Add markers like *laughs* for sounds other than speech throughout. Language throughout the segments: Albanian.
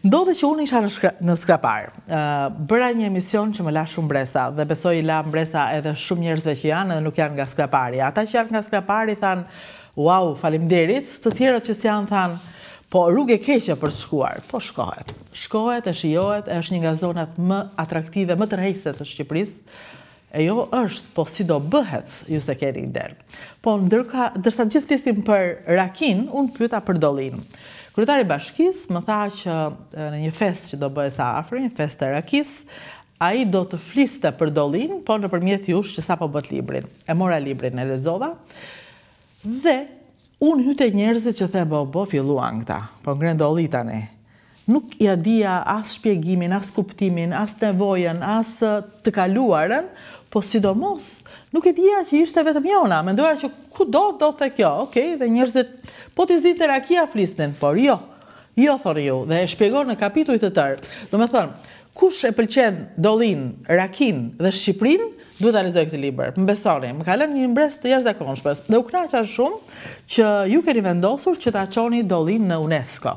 Ndodhe që unë isha në skrapar, bëra një emision që më la shumë bresa, dhe besoj i la më bresa edhe shumë njerëzve që janë edhe nuk janë nga skrapari. Ata që janë nga skrapari, thanë, wow, falim të tjera që si janë, thanë, po rrugë e keqe për shkuar, po shkohet. Shkohet, e shijohet, e është një nga zonat më atraktive, më të rejse të Shqipëris, e jo është, po si do bëhet, ju se keni i derë. Po, ndërsa gjithë listim për rakin, unë pyta për dolinë. Kërëtari bashkis më tha që në një fest që do bëhe sa afri, një fest të rakis, a i do të fliste për dolin, po në përmjet jush që sa po bët librin. E mora librin e ledzova, dhe unë hyte njerëzit që the bo, bo filluan këta, po ngren dolit tani, nuk i ja adia as shpjegimin, as kuptimin, as nevojen, as të kaluaren, po sidomos nuk e dija që ishte vetëm jona, me ndoja që ku do do të kjo, okej, okay, dhe njërzit, po të zitë të rakia flisnin, por jo, jo thori ju, dhe e shpjegon në kapituj të tërë, do me thërë, kush e pëlqen dolin, rakin dhe shqiprin, duhet të lezoj këtë liber, më besoni, më kalem një mbres të jashtë dhe konshpes, dhe u knaqa shumë që ju keni vendosur që t'a qoni dolin në UNESCO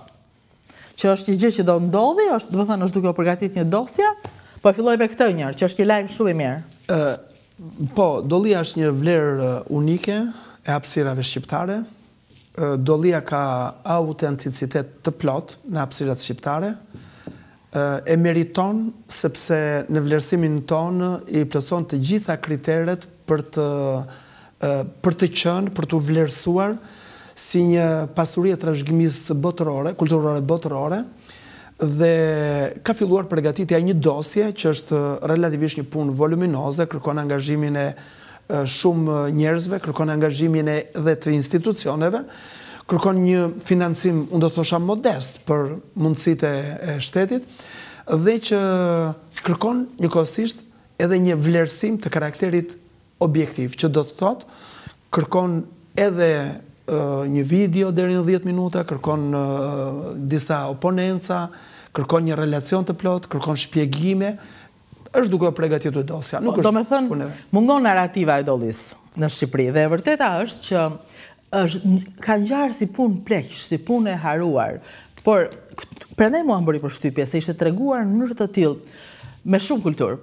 që është një gjë që do ndodhi, është do të thënë është duke u përgatitur një dosje, po filloi me këtë njëherë, që është një lajm shumë i mirë. Ë, po, dollia është një vlerë unike e hapësirave shqiptare. Ë, dollia ka autenticitet të plot në hapësirat shqiptare. Ë, e meriton sepse në vlerësimin ton i plotson të gjitha kriteret për të për të qenë, për të vlerësuar, si një pasurje të rëshgjimisë botërore, kulturore botërore, dhe ka filluar përgatitja një dosje që është relativisht një punë voluminoze, kërkon angazhimin e shumë njerëzve, kërkon angazhimin e dhe të institucioneve, kërkon një financim, unë do thosha, modest për mundësit e shtetit, dhe që kërkon një kosisht edhe një vlerësim të karakterit objektiv, që do të thotë, kërkon edhe një video dherën në 10 minuta, kërkon disa oponenca, kërkon një relacion të plot, kërkon shpjegime, është duke o pregatit të dosja. Do me thënë, mungon narrativa e dolis në Shqipëri, dhe e vërteta është që ka njarë si pun plek, si pun e haruar, por, prende mua më bëri për shtypje, se ishte treguar në nërë të tilë, me shumë kulturë,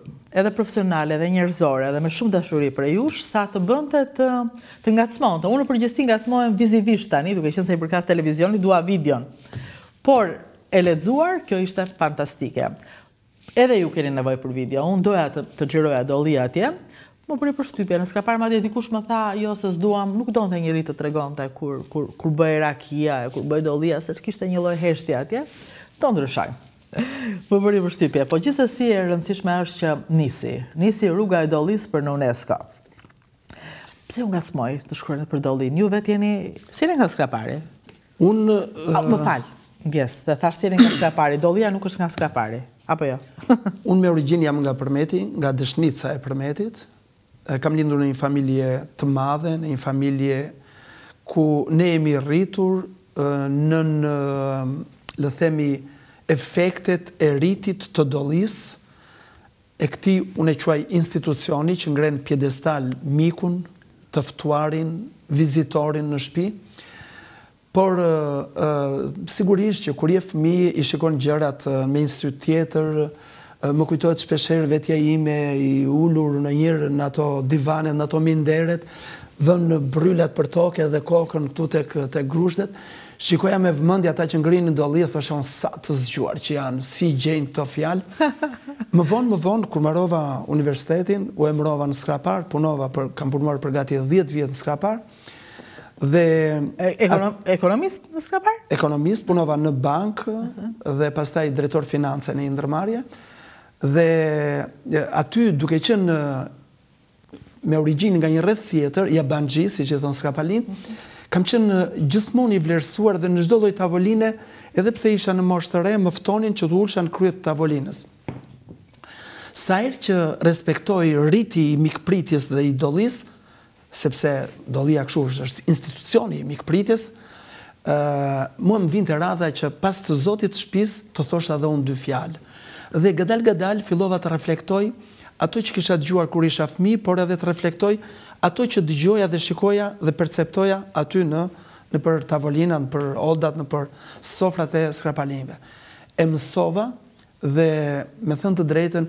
edhe profesionale, edhe njerëzore, edhe me shumë dashuri për e jush, sa të bënte të të smonë. Unë për gjestin nga vizivisht tani, duke qënë se i përkas televizion, i dua vidion. Por, e ledzuar, kjo ishte fantastike. Edhe ju keni nevoj për vidion, unë doja të gjiroja do lija atje, më përri për shtypje, në skrapar ma dhe dikush më tha, jo se s'duam, nuk do në të njëri të tregon të kur bëj rakia, kur bëj do se që kishte një loj heshtja atje, të ndryshaj. Më bëri për shtypje, po gjithës e si e rëndësishme është që nisi, nisi rruga e dolis për në UNESCO. Pse unë nga smoj të shkërën e për dolin, ju vetë jeni, si në nga skrapari? Unë... A, më falj, gjesë, dhe thashtë si në nga skrapari, dolia nuk është nga skrapari, apo jo? *laughs* Unë me origin jam nga përmeti, nga dëshnica e përmetit, kam lindur në një familje të madhe, në një familje ku ne jemi rritur në në, themi, në efektet e rritit të dolis e këti unë e quaj institucioni që ngren pjedestal mikun, tëftuarin, vizitorin në shpi, por sigurisht që kur je fëmi i shikon gjërat me institut tjetër, më kujtojt shpesher vetja ime i ullur në njërë në ato divanet, në ato minderet, dhe në bryllat për toke dhe kokën të të grushtet, Shikoja me vëmëndja ata që ngrinë në doli, dhe shonë sa të zgjuar që janë, si gjenë këto fjalë. *laughs* Më vonë, më vonë, kur më rova universitetin, u e më rova në Skrapar, punova, kam punuar për gati 10 vjetë në Skrapar. Ekonomist në Skrapar? Ekonomist, punova në bank, dhe pastaj drejtor finance në indërmarje. Dhe aty duke qenë me origin nga një rreth tjetër, ja banëgji, si që thonë Skrapalin, mhm kam qenë gjithmonë i vlerësuar dhe në çdo lloj tavoline, edhe pse isha në moshë të re, mëftonin që të ulsha kryet të tavolinës. Sa herë që respektoj rriti i mikpritjes dhe i dollis, sepse dollia kështu është institucioni i mikpritjes, ë mua më vinte radha që pas të zotit shpis shtëpis të thosha edhe unë dy fjalë. Dhe gëdal-gëdal fillova të reflektoj ato që kisha dëgjuar kur isha fëmijë, por edhe të reflektoj ato që dëgjoja dhe shikoja dhe perceptoja aty në në për tavolina, në për oldat, në për sofrat e skrapalinjve. E mësova dhe me thënë të drejten,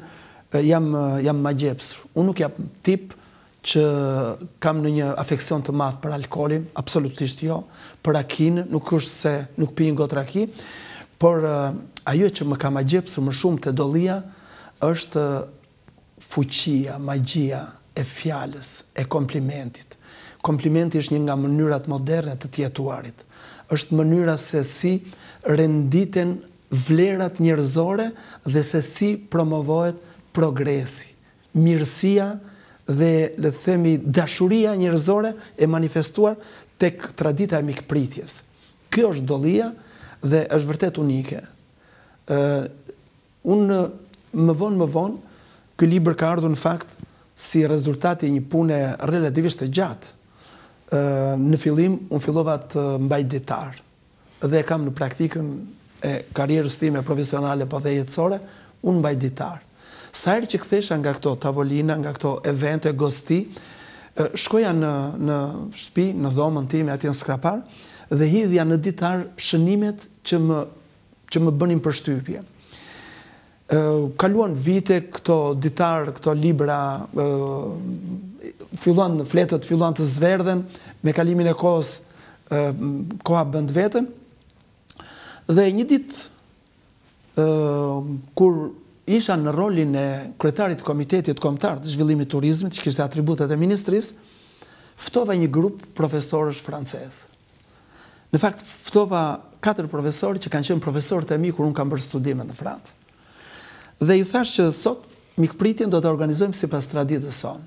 jam, jam ma gjepsë. Unë nuk jam tip që kam në një afekcion të madhë për alkolin, absolutisht jo, për akin, nuk është se nuk pijin gotë raki, por ajo që më kam ma gjepsë më shumë të dolia, është fuqia, magjia, e fjales, e komplimentit. Komplimenti është një nga mënyrat moderne të tjetuarit. është mënyra se si renditen vlerat njërzore dhe se si promovohet progresi. Mirësia dhe, le themi, dashuria njërzore e manifestuar tek tradita e mikpritjes. Kjo është dolia dhe është vërtet unike. Unë më vonë, më vonë, këj liber ka ardhë në faktë si rezultati një pune relativisht të gjatë, në filim, unë fillova të mbaj ditar, dhe kam në praktikën e karierës time profesionale, po dhe jetësore, unë mbaj ditar. Sajrë që këthesha nga këto tavolina, nga këto evente, gosti, shkoja në shpi, në dhomën time, ati në skrapar, dhe hidhja në ditar shënimet që më bënin për shtypje kaluan vite këto ditar, këto libra, filluan në fletët, filluan të zverdhen, me kalimin e kohës, koha bënd vetën, dhe një dit, kur isha në rolin e kretarit komitetit komtar të zhvillimit turizmit, që kështë atributet e ministris, ftova një grup profesorës frances. Në fakt, ftova katër profesorë që kanë qenë profesorët e mi kur unë kam bërë studime në Francë dhe i thash që sot mikpritjen do të organizojmë si pas traditës sonë.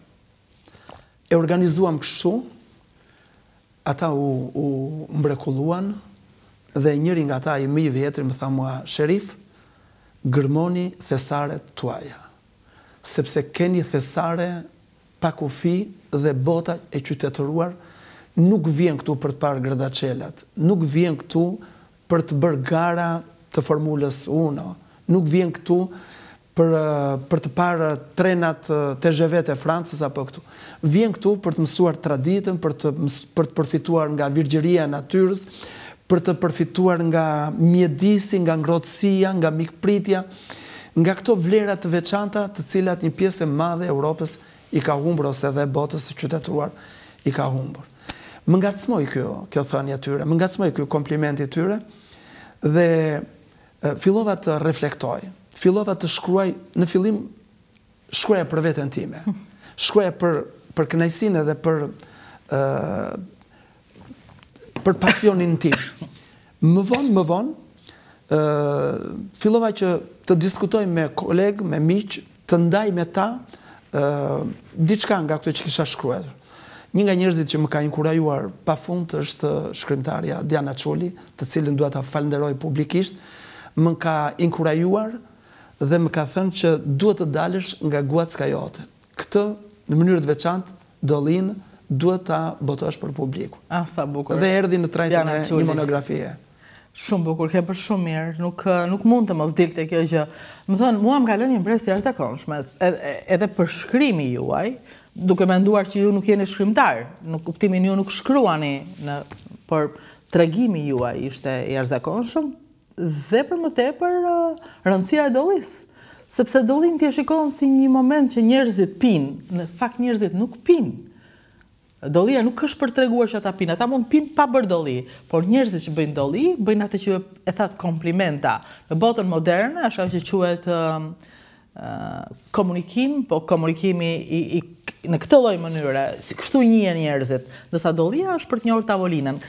E organizuam kështu, ata u, mbrekulluan, dhe njëri nga ta i mi vjetri më tha mua shërif, gërmoni thesare tuaja, sepse keni thesare pa kufi dhe bota e qytetëruar, nuk vjen këtu për të parë qelat, nuk vjen këtu për të bërgara të formulës uno, nuk vjen këtu për Eh, për të parë trenat eh, të zhevet e Francës apo këtu. Vjen këtu për të mësuar traditën, për të përfituar nga virgjëria natyrës, për të përfituar nga mjedisi, nga ngrotësia, nga mikpritja, nga këto vlerat të veçanta të cilat një pjesë e madhe e Europës i ka humbër ose dhe botës e qytetuar i ka humbër. Më nga të smoj kjo, kjo thani atyre, më nga të smoj kjo komplimenti tyre, dhe eh, fillovat të reflektojë fillova të shkruaj në fillim shkruaja për veten time. *laughs* Shkruaja për për kënaqësinë dhe për ë uh, për pasionin tim. Më vonë, më vonë, uh, ë fillova që të diskutoj me kolegë, me miq, të ndaj me ta ë uh, diçka nga ato që kisha shkruar. Një nga njerëzit që më ka inkurajuar pafund është shkrimtarja Diana Çoli, të cilën dua ta falenderoj publikisht, më ka inkurajuar dhe më ka thënë që duhet të dalësh nga guat s'ka jote. Këtë, në mënyrët veçantë, dolinë, duhet ta botosh për publiku. Ah, sa bukur. Dhe erdhi në trajtën e një monografie. Shumë bukur, ke për shumë mirë, nuk, eh, nuk mund të mos dilte kjo gjë. Më thënë, mua më lënë një të jashtë dhe edhe për shkrimi juaj, duke me nduar që ju nuk jeni shkrimtar, nuk kuptimin ju nuk shkruani, në, të tregimi juaj ishte i ashtë dhe për më tepër uh, rëndësia e dollis. Sepse dollin t'i shikon si një moment që njerëzit pinë, në fakt njerëzit nuk pinë. Dollia nuk është për treguar që ata pinë, ata mund pinë pa bërë dolli, por njerëzit që bëjnë dolli, bëjnë atë që e thatë komplimenta. Në botën moderne, ashtu që quhet um, uh, komunikim, po komunikimi i, në këtë lloj mënyre, si kështu njihen njerëzit, ndërsa dollia është për të njohur tavolinën.